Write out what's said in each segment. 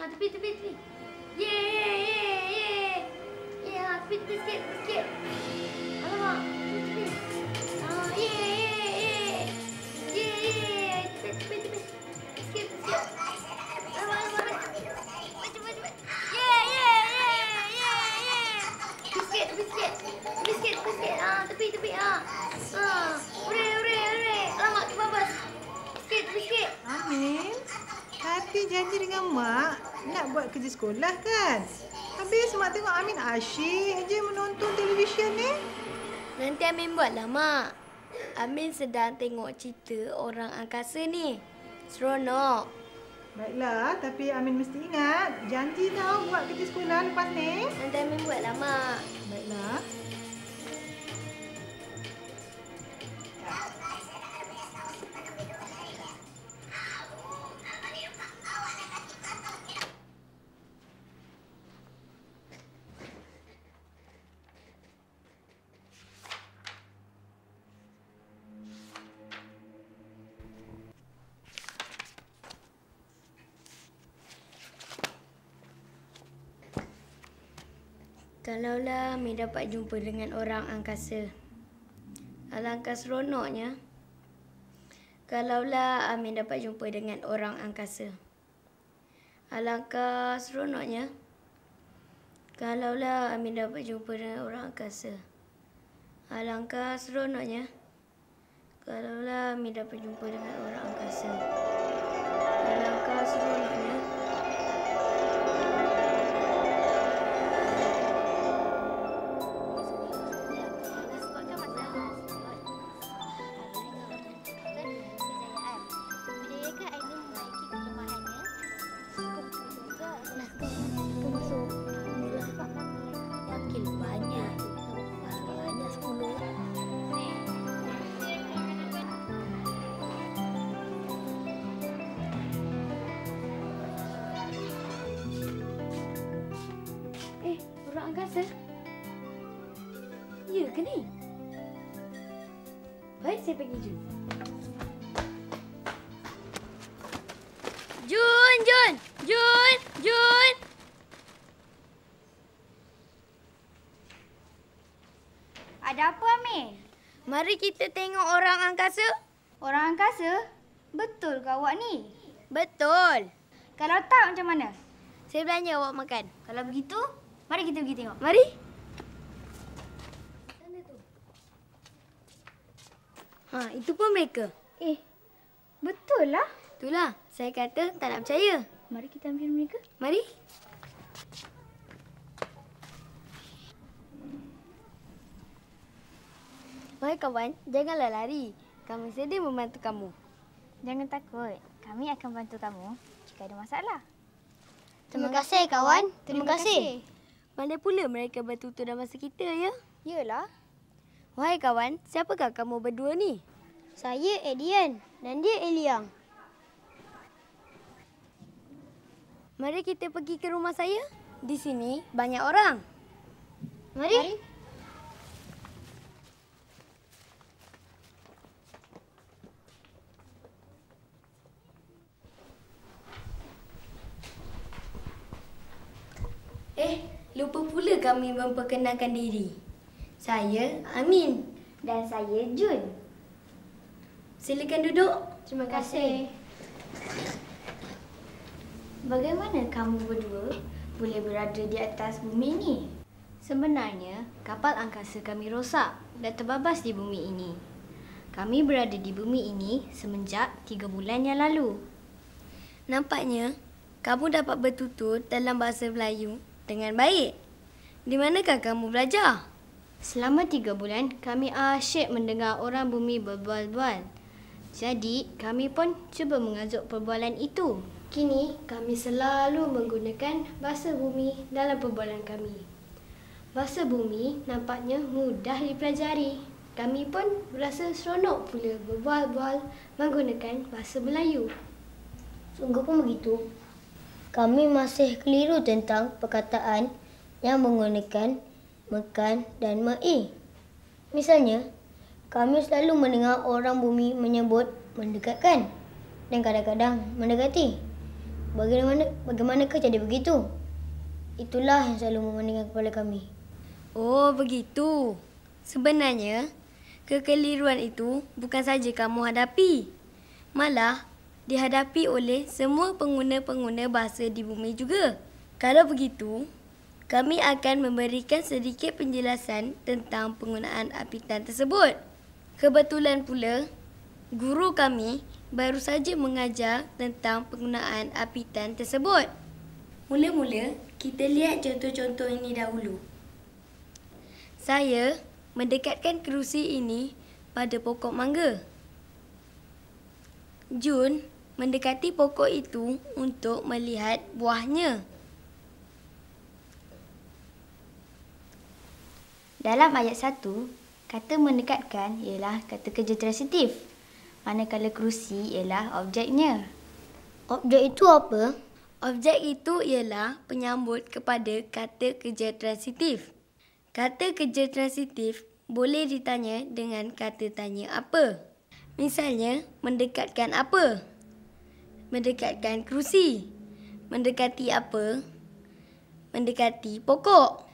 Hadi bitti bitti. Yeah yeah yeah yeah. Yeah hadi bitti bitti bitti. Alama. Bitti yeah yeah yeah. Yeah yeah. Bitti bitti bitti. Bitti bitti. Alama alama Yeah yeah yeah yeah yeah. Bitti bitti. Bitti bitti. Aa tepi tepi aa. Aa. Ure ure ure. Alama kebabas. Bitti bitti. Amin. Hati janji dengan mak nak buat kerja sekolah kan? Habis mak tengok Amin asyik je menonton televisyen ni. Nanti Amin buatlah mak. Amin sedang tengok cerita orang angkasa ni. Seronok. Baiklah, tapi Amin mesti ingat. Janji tau buat kerja sekolah lepas ni. Nanti Amin buatlah, Mak. Baiklah. Kalaulah Mei dapat jumpa dengan orang angkasa, alangkah seronoknya. Kalaulah Amin dapat jumpa dengan orang angkasa, alangkah seronoknya. Kalaulah Amin dapat jumpa dengan orang angkasa, alangkah seronoknya. Kalaulah Amin dapat jumpa dengan orang angkasa, alangkah Jun. Jun, Jun, Jun, Ada apa, Amir? Mari kita tengok orang angkasa. Orang angkasa? Betul ke awak ni? Betul. Kalau tak macam mana? Saya belanja awak makan. Kalau begitu, mari kita pergi tengok. Mari. Ha, itu pun mereka. Eh, betul lah. Itulah. Saya kata tak nak percaya. Mari kita ambil mereka. Mari. Wahai kawan, janganlah lari. Kami sedih membantu kamu. Jangan takut. Kami akan bantu kamu jika ada masalah. Terima, kasih, kawan. Terima, kasih. Mana pula mereka bertutur dalam masa kita, ya? Yalah. Wahai kawan, siapakah kamu berdua ni? Saya Adrian dan dia Eliang. Mari kita pergi ke rumah saya. Di sini banyak orang. Mari. Mari. Eh, lupa pula kami memperkenalkan diri. Saya Amin dan saya Jun. Silakan duduk. Terima kasih. Bagaimana kamu berdua boleh berada di atas bumi ini? Sebenarnya, kapal angkasa kami rosak dan terbabas di bumi ini. Kami berada di bumi ini semenjak tiga bulan yang lalu. Nampaknya, kamu dapat bertutur dalam bahasa Melayu dengan baik. Di manakah kamu belajar? Selama tiga bulan, kami asyik mendengar orang bumi berbual-bual. Jadi, kami pun cuba mengajuk perbualan itu. Kini, kami selalu menggunakan bahasa bumi dalam perbualan kami. Bahasa bumi nampaknya mudah dipelajari. Kami pun berasa seronok pula berbual-bual menggunakan bahasa Melayu. Sungguh pun begitu. Kami masih keliru tentang perkataan yang menggunakan Mekan dan Me'i. Misalnya, kami selalu mendengar orang bumi menyebut mendekatkan dan kadang-kadang mendekati. Bagaimana bagaimanakah jadi begitu? Itulah yang selalu memandangkan kepala kami. Oh, begitu. Sebenarnya, kekeliruan itu bukan saja kamu hadapi. Malah, dihadapi oleh semua pengguna-pengguna bahasa di bumi juga. Kalau begitu, kami akan memberikan sedikit penjelasan tentang penggunaan apitan tersebut. Kebetulan pula, guru kami baru saja mengajar tentang penggunaan apitan tersebut. Mula-mula, kita lihat contoh-contoh ini dahulu. Saya mendekatkan kerusi ini pada pokok mangga. Jun mendekati pokok itu untuk melihat buahnya. Dalam ayat satu kata mendekatkan ialah kata kerja transitif. Manakala kerusi ialah objeknya. Objek itu apa? Objek itu ialah penyambut kepada kata kerja transitif. Kata kerja transitif boleh ditanya dengan kata tanya apa. Misalnya, mendekatkan apa? Mendekatkan kerusi. Mendekati apa? Mendekati pokok.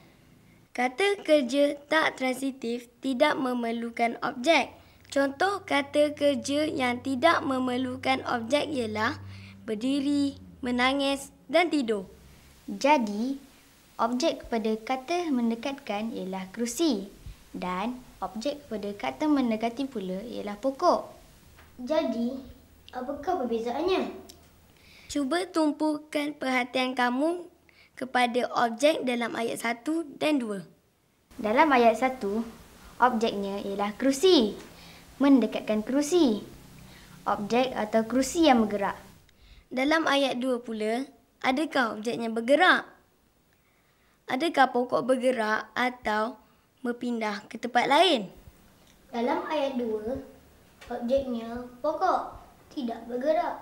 Kata kerja tak transitif tidak memerlukan objek. Contoh kata kerja yang tidak memerlukan objek ialah berdiri, menangis dan tidur. Jadi, objek kepada kata mendekatkan ialah kerusi dan objek kepada kata mendekati pula ialah pokok. Jadi, apakah perbezaannya? Cuba tumpukan perhatian kamu kepada objek dalam ayat 1 dan 2. Dalam ayat 1, objeknya ialah kerusi. Mendekatkan kerusi. Objek atau kerusi yang bergerak. Dalam ayat 2 pula, adakah objeknya bergerak? Adakah pokok bergerak atau berpindah ke tempat lain? Dalam ayat 2, objeknya pokok tidak bergerak.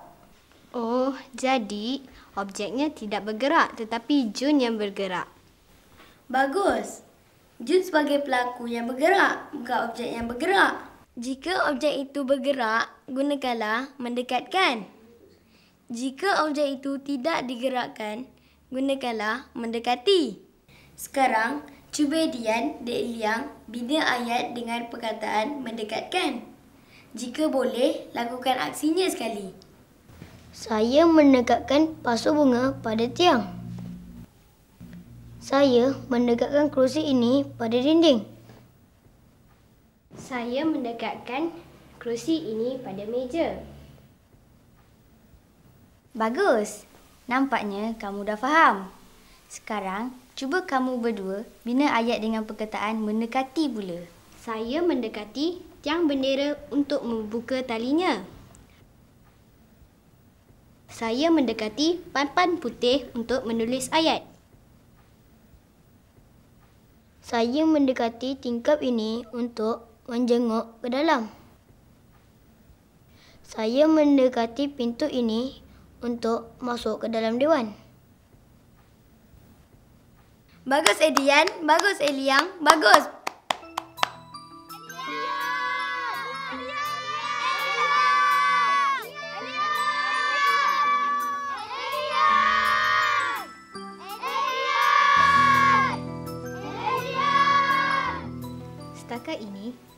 Oh, jadi objeknya tidak bergerak tetapi Jun yang bergerak. Bagus. Jun sebagai pelaku yang bergerak, bukan objek yang bergerak. Jika objek itu bergerak, gunakanlah mendekatkan. Jika objek itu tidak digerakkan, gunakanlah mendekati. Sekarang, cuba Dian, Dek Liang, bina ayat dengan perkataan mendekatkan. Jika boleh, lakukan aksinya sekali. Saya mendekatkan pasu bunga pada tiang. Saya mendekatkan kerusi ini pada dinding. Saya mendekatkan kerusi ini pada meja. Bagus. Nampaknya kamu dah faham. Sekarang, cuba kamu berdua bina ayat dengan perkataan mendekati pula. Saya mendekati tiang bendera untuk membuka talinya saya mendekati papan putih untuk menulis ayat. Saya mendekati tingkap ini untuk menjenguk ke dalam. Saya mendekati pintu ini untuk masuk ke dalam dewan. Bagus Edian, bagus Eliang, bagus.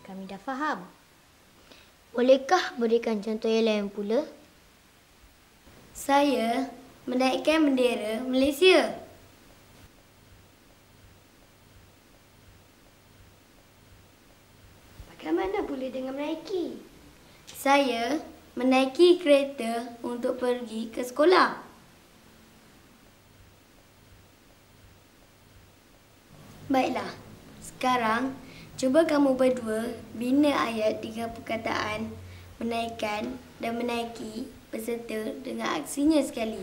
kami dah faham. Bolehkah berikan contoh yang lain pula? Saya menaikkan bendera Malaysia. Bagaimana boleh dengan menaiki? Saya menaiki kereta untuk pergi ke sekolah. Baiklah, sekarang Cuba kamu berdua bina ayat tiga perkataan menaikkan dan menaiki berserta dengan aksinya sekali.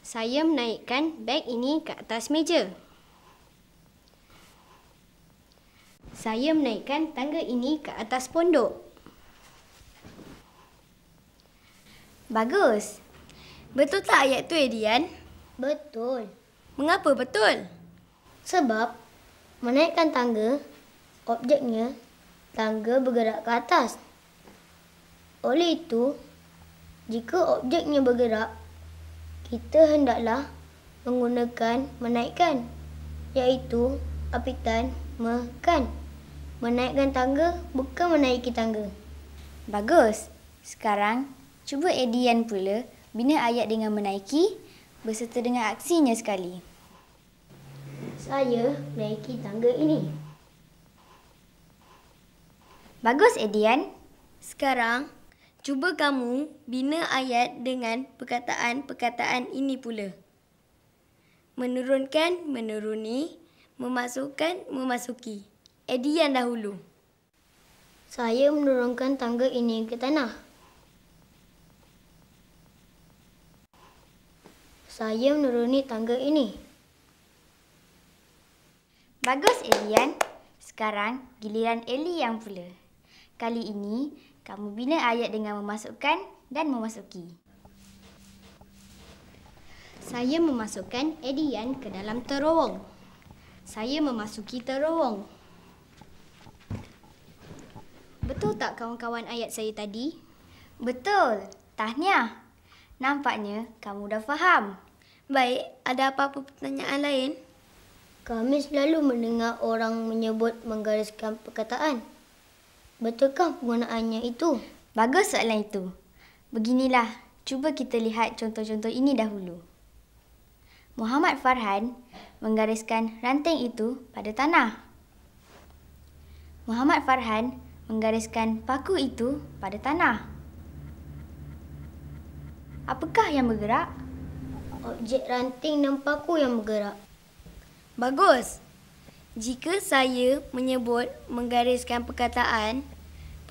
Saya menaikkan beg ini ke atas meja. Saya menaikkan tangga ini ke atas pondok. Bagus. Betul tak ayat tu, Edian? Betul. Mengapa betul? Sebab menaikkan tangga objeknya tangga bergerak ke atas. Oleh itu, jika objeknya bergerak, kita hendaklah menggunakan menaikkan iaitu apitan mekan. Menaikkan tangga bukan menaiki tangga. Bagus. Sekarang cuba Edian pula bina ayat dengan menaiki beserta dengan aksinya sekali. Saya menaiki tangga ini. Bagus, Edian. Sekarang, cuba kamu bina ayat dengan perkataan-perkataan ini pula. Menurunkan, menuruni, memasukkan, memasuki. Edian dahulu. Saya menurunkan tangga ini ke tanah. Saya menuruni tangga ini. Bagus, Elian. Sekarang giliran Eli yang pula. Kali ini, kamu bina ayat dengan memasukkan dan memasuki. Saya memasukkan Edian ke dalam terowong. Saya memasuki terowong. Betul tak kawan-kawan ayat saya tadi? Betul. Tahniah. Nampaknya kamu dah faham. Baik, ada apa-apa pertanyaan lain? Kami selalu mendengar orang menyebut menggariskan perkataan. Betulkah penggunaannya itu? Bagus soalan itu. Beginilah, cuba kita lihat contoh-contoh ini dahulu. Muhammad Farhan menggariskan ranting itu pada tanah. Muhammad Farhan menggariskan paku itu pada tanah. Apakah yang bergerak? Objek ranting dan paku yang bergerak. Bagus. Jika saya menyebut menggariskan perkataan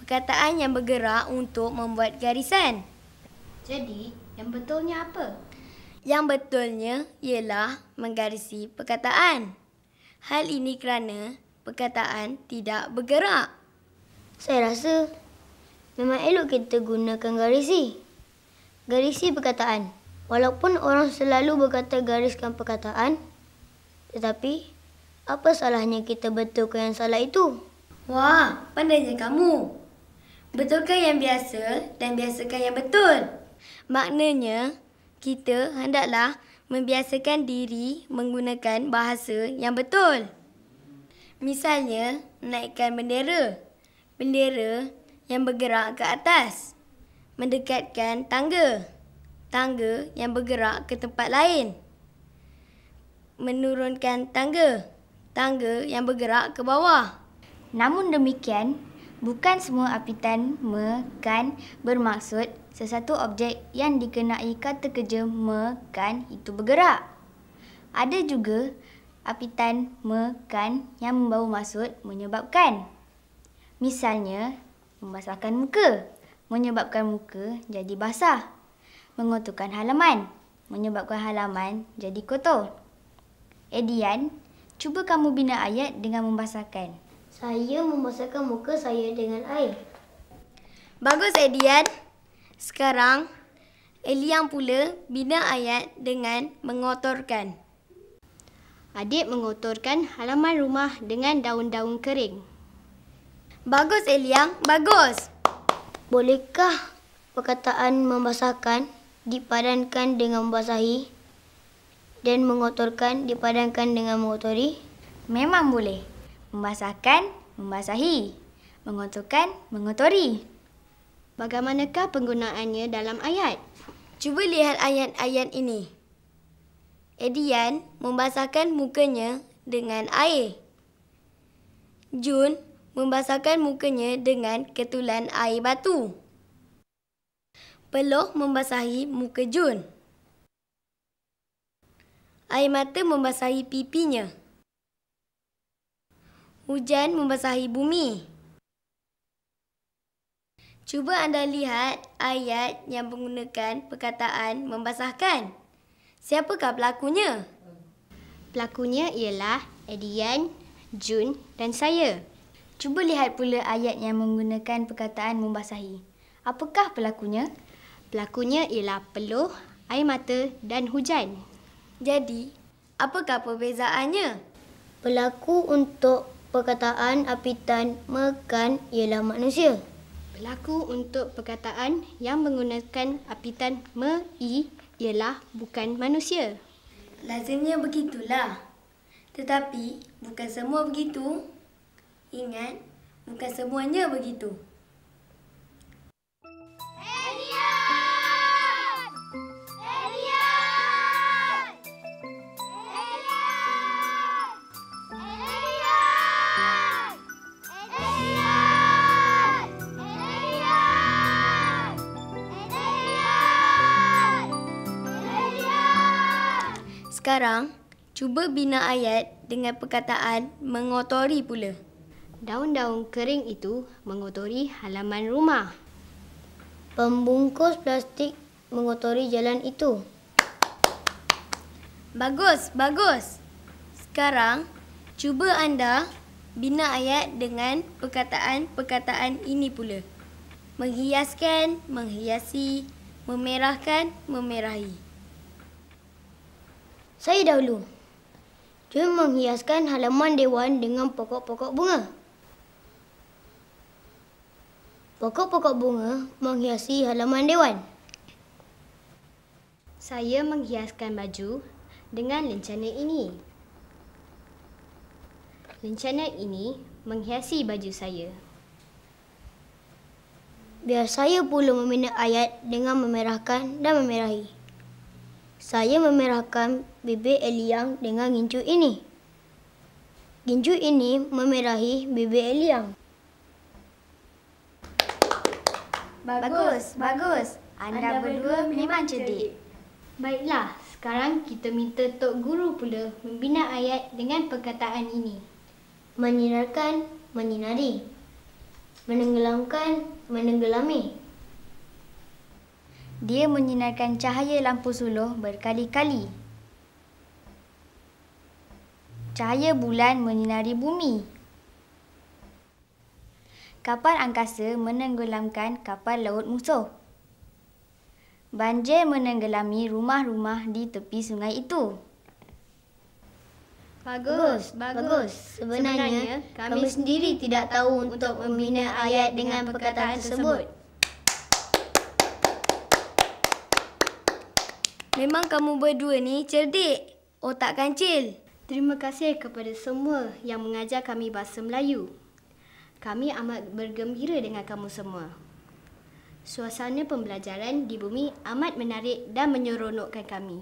perkataan yang bergerak untuk membuat garisan. Jadi, yang betulnya apa? Yang betulnya ialah menggarisi perkataan. Hal ini kerana perkataan tidak bergerak. Saya rasa memang elok kita gunakan garisi. Garisi perkataan. Walaupun orang selalu berkata gariskan perkataan, tetapi apa salahnya kita betulkan yang salah itu? Wah, pandai pandainya kamu. Betulkah yang biasa dan biasakan yang betul? Maknanya, kita hendaklah membiasakan diri menggunakan bahasa yang betul. Misalnya, naikkan bendera. Bendera yang bergerak ke atas. Mendekatkan tangga. Tangga yang bergerak ke tempat lain. Menurunkan tangga. Tangga yang bergerak ke bawah. Namun demikian, Bukan semua apitan mekan bermaksud sesuatu objek yang dikenai kata kerja mekan itu bergerak. Ada juga apitan mekan yang membawa maksud menyebabkan. Misalnya, membasahkan muka, menyebabkan muka jadi basah. Mengotorkan halaman, menyebabkan halaman jadi kotor. Edian, cuba kamu bina ayat dengan membasahkan. Saya membasahkan muka saya dengan air. Bagus Edian. Sekarang Eliang pula bina ayat dengan mengotorkan. Adik mengotorkan halaman rumah dengan daun-daun kering. Bagus Eliang, bagus. Bolehkah perkataan membasahkan dipadankan dengan membasahi dan mengotorkan dipadankan dengan mengotori? Memang boleh. Membasahkan, membasahi. Mengotorkan, mengotori. Bagaimanakah penggunaannya dalam ayat? Cuba lihat ayat-ayat ini. Edian membasahkan mukanya dengan air. Jun membasahkan mukanya dengan ketulan air batu. Peloh membasahi muka Jun. Air mata membasahi pipinya hujan membasahi bumi. Cuba anda lihat ayat yang menggunakan perkataan membasahkan. Siapakah pelakunya? Pelakunya ialah Edian, Jun dan saya. Cuba lihat pula ayat yang menggunakan perkataan membasahi. Apakah pelakunya? Pelakunya ialah peluh, air mata dan hujan. Jadi, apakah perbezaannya? Pelaku untuk perkataan apitan mekan ialah manusia. Berlaku untuk perkataan yang menggunakan apitan me-i ialah bukan manusia. Lazimnya begitulah. Tetapi, bukan semua begitu. Ingat, bukan semuanya begitu. Sekarang, cuba bina ayat dengan perkataan mengotori pula. Daun-daun kering itu mengotori halaman rumah. Pembungkus plastik mengotori jalan itu. Bagus, bagus. Sekarang, cuba anda bina ayat dengan perkataan-perkataan ini pula. Menghiaskan, menghiasi, memerahkan, memerahi. Saya dahulu. Jom menghiaskan halaman dewan dengan pokok-pokok bunga. Pokok-pokok bunga menghiasi halaman dewan. Saya menghiaskan baju dengan lencana ini. Lencana ini menghiasi baju saya. Biar saya pula meminat ayat dengan memerahkan dan memerahi. Saya memerahkan bibir Eliang dengan gincu ini. Gincu ini memerahi bibir Eliang. Bagus, bagus. bagus. Anda, Anda berdua memang cerdik. Baiklah, sekarang kita minta Tok Guru pula membina ayat dengan perkataan ini. Menyinarkan, menyinari. Menenggelamkan, menenggelami. Dia menyinarkan cahaya lampu suluh berkali-kali cahaya bulan menyinari bumi. Kapal angkasa menenggelamkan kapal laut musuh. Banjir menenggelami rumah-rumah di tepi sungai itu. Bagus, bagus. Sebenarnya, kami sendiri tidak tahu untuk membina ayat dengan perkataan tersebut. Memang kamu berdua ni cerdik, otak kancil. Terima kasih kepada semua yang mengajar kami bahasa Melayu. Kami amat bergembira dengan kamu semua. Suasana pembelajaran di bumi amat menarik dan menyeronokkan kami.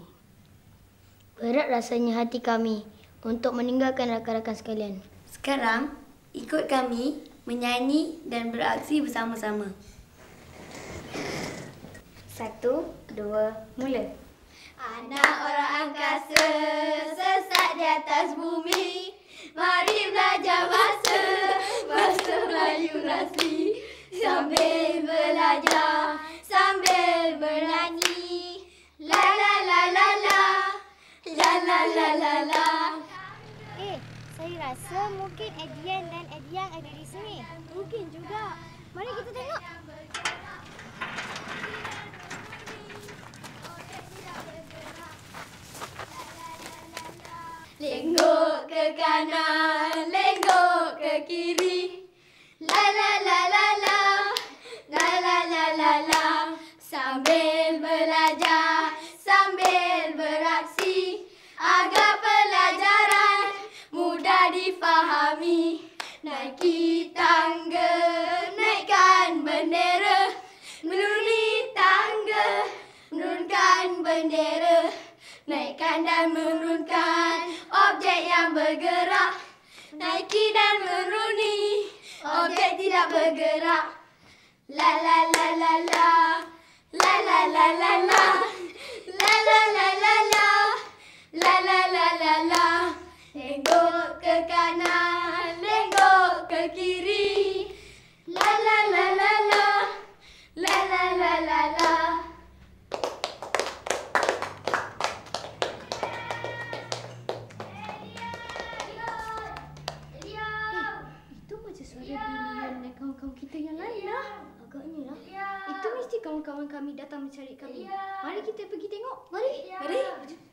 Berat rasanya hati kami untuk meninggalkan rakan-rakan sekalian. Sekarang, ikut kami menyanyi dan beraksi bersama-sama. Satu, dua, mula. Anak orang angkasa sesat di atas bumi Mari belajar bahasa, bahasa Melayu Rasli Sambil belajar, sambil bernyanyi La la la la la, la la la la la Eh, saya rasa mungkin Adian dan Adian ada di sini Mungkin juga, mari kita tengok Lengok ke kanan, lengok ke kiri. La la la la la, la la la la la. Sambil belajar, sambil beraksi. Agar pelajaran mudah difahami. Naiki tangga, naikkan bendera. Menuruni tangga, menurunkan bendera. Naikkan dan menurunkan objek yang bergerak Nike dan Meruni Objek tidak bergerak La la la la la La la la la la La la la la la La la la la la Tengok ke kanan Tengok ke kiri La la la la kawan-kawan kami datang mencari kami. Ya. Mari kita pergi tengok. Mari. Ya. Mari. Jom.